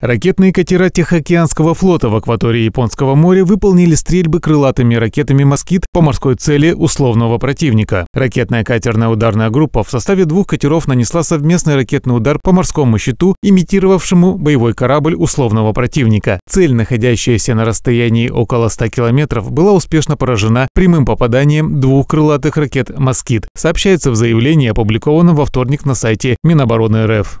Ракетные катера Тихоокеанского флота в акватории Японского моря выполнили стрельбы крылатыми ракетами «Москит» по морской цели условного противника. Ракетная катерная ударная группа в составе двух катеров нанесла совместный ракетный удар по морскому щиту, имитировавшему боевой корабль условного противника. Цель, находящаяся на расстоянии около 100 километров, была успешно поражена прямым попаданием двух крылатых ракет «Москит», сообщается в заявлении, опубликованном во вторник на сайте Минобороны РФ.